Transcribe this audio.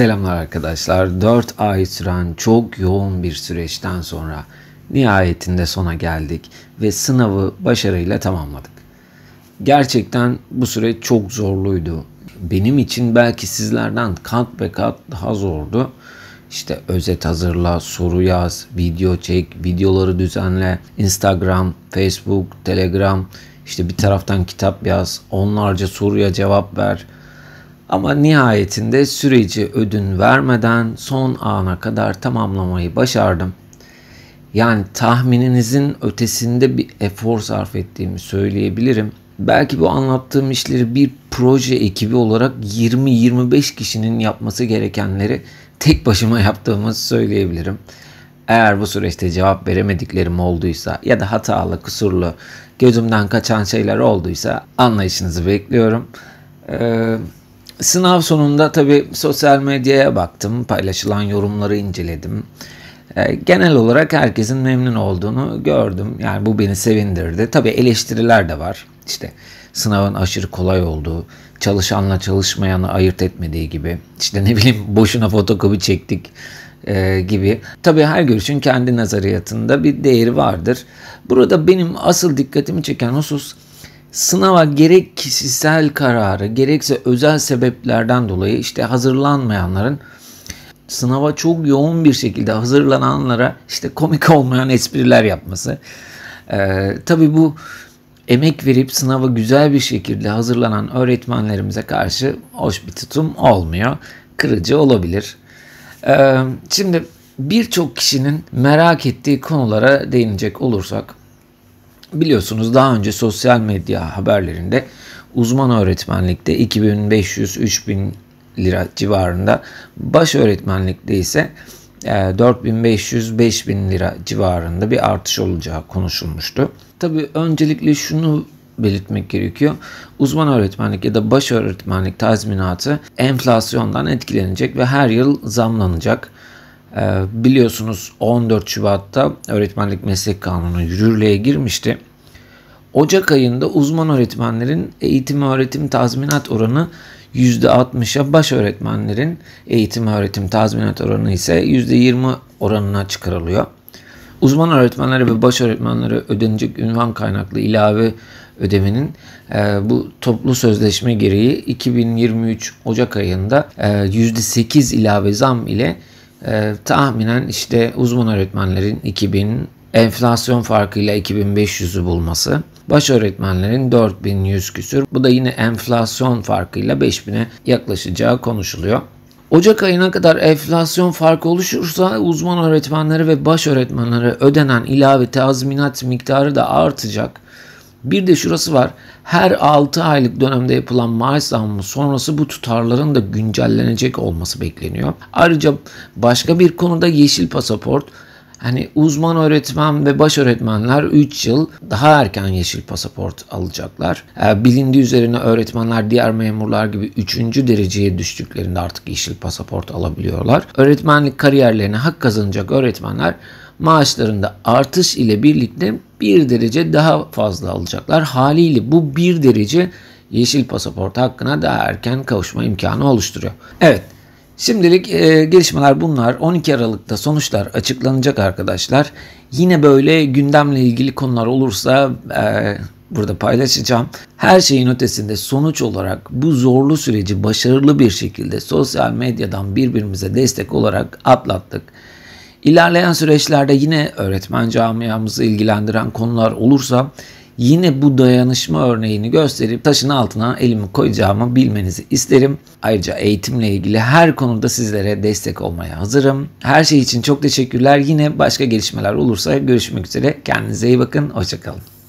Selamlar arkadaşlar. 4 ay süren çok yoğun bir süreçten sonra nihayetinde sona geldik ve sınavı başarıyla tamamladık. Gerçekten bu süreç çok zorluydu. Benim için belki sizlerden kat be kat daha zordu. İşte özet hazırla, soru yaz, video çek, videoları düzenle, Instagram, Facebook, Telegram, işte bir taraftan kitap yaz, onlarca soruya cevap ver.'' Ama nihayetinde süreci ödün vermeden son ana kadar tamamlamayı başardım. Yani tahmininizin ötesinde bir efor sarf ettiğimi söyleyebilirim. Belki bu anlattığım işleri bir proje ekibi olarak 20-25 kişinin yapması gerekenleri tek başıma yaptığımı söyleyebilirim. Eğer bu süreçte cevap veremediklerim olduysa ya da hatalı, kusurlu, gözümden kaçan şeyler olduysa anlayışınızı bekliyorum. Ee, Sınav sonunda tabii sosyal medyaya baktım, paylaşılan yorumları inceledim. E, genel olarak herkesin memnun olduğunu gördüm. Yani bu beni sevindirdi. Tabii eleştiriler de var. İşte sınavın aşırı kolay olduğu, çalışanla çalışmayanı ayırt etmediği gibi, işte ne bileyim boşuna fotokopi çektik e, gibi. Tabii her görüşün kendi nazariyatında bir değeri vardır. Burada benim asıl dikkatimi çeken husus sınava gerek kişisel kararı gerekse özel sebeplerden dolayı işte hazırlanmayanların sınava çok yoğun bir şekilde hazırlananlara işte komik olmayan espriler yapması. Ee, tabii bu emek verip sınava güzel bir şekilde hazırlanan öğretmenlerimize karşı hoş bir tutum olmuyor. Kırıcı olabilir. Ee, şimdi birçok kişinin merak ettiği konulara değinecek olursak Biliyorsunuz daha önce sosyal medya haberlerinde uzman öğretmenlikte 2500-3000 lira civarında, baş öğretmenlikte ise 4500-5000 e, lira civarında bir artış olacağı konuşulmuştu. Tabii öncelikle şunu belirtmek gerekiyor. Uzman öğretmenlik ya da baş öğretmenlik tazminatı enflasyondan etkilenecek ve her yıl zamlanacak. Ee, biliyorsunuz 14 Şubat'ta öğretmenlik meslek kanunu yürürlüğe girmişti. Ocak ayında uzman öğretmenlerin eğitim öğretim tazminat oranı %60'a, baş öğretmenlerin eğitim öğretim tazminat oranı ise %20 oranına çıkarılıyor. Uzman öğretmenlere ve baş öğretmenlere ödenecek ünvan kaynaklı ilave ödemenin e, bu toplu sözleşme gereği 2023 Ocak ayında e, %8 ilave zam ile e, tahminen işte uzman öğretmenlerin 2000 enflasyon farkıyla 2500'ü bulması. Baş öğretmenlerin 4100 küsür. Bu da yine enflasyon farkıyla 5000'e yaklaşacağı konuşuluyor. Ocak ayına kadar enflasyon farkı oluşursa uzman öğretmenlere ve baş öğretmenlere ödenen ilave tazminat miktarı da artacak. Bir de şurası var. Her 6 aylık dönemde yapılan maaş zammı sonrası bu tutarların da güncellenecek olması bekleniyor. Ayrıca başka bir konuda yeşil pasaport Hani uzman öğretmen ve baş öğretmenler 3 yıl daha erken yeşil pasaport alacaklar. E, bilindiği üzerine öğretmenler diğer memurlar gibi 3. dereceye düştüklerinde artık yeşil pasaport alabiliyorlar. Öğretmenlik kariyerlerine hak kazanacak öğretmenler maaşlarında artış ile birlikte bir derece daha fazla alacaklar. Haliyle bu bir derece yeşil pasaport hakkına daha erken kavuşma imkanı oluşturuyor. Evet şimdilik e, gelişmeler bunlar. 12 Aralık'ta sonuçlar açıklanacak arkadaşlar. Yine böyle gündemle ilgili konular olursa e, burada paylaşacağım. Her şeyin ötesinde sonuç olarak bu zorlu süreci başarılı bir şekilde sosyal medyadan birbirimize destek olarak atlattık. İlerleyen süreçlerde yine öğretmen camiamızı ilgilendiren konular olursa yine bu dayanışma örneğini gösterip taşın altına elimi koyacağımı bilmenizi isterim. Ayrıca eğitimle ilgili her konuda sizlere destek olmaya hazırım. Her şey için çok teşekkürler. Yine başka gelişmeler olursa görüşmek üzere. Kendinize iyi bakın. Hoşçakalın.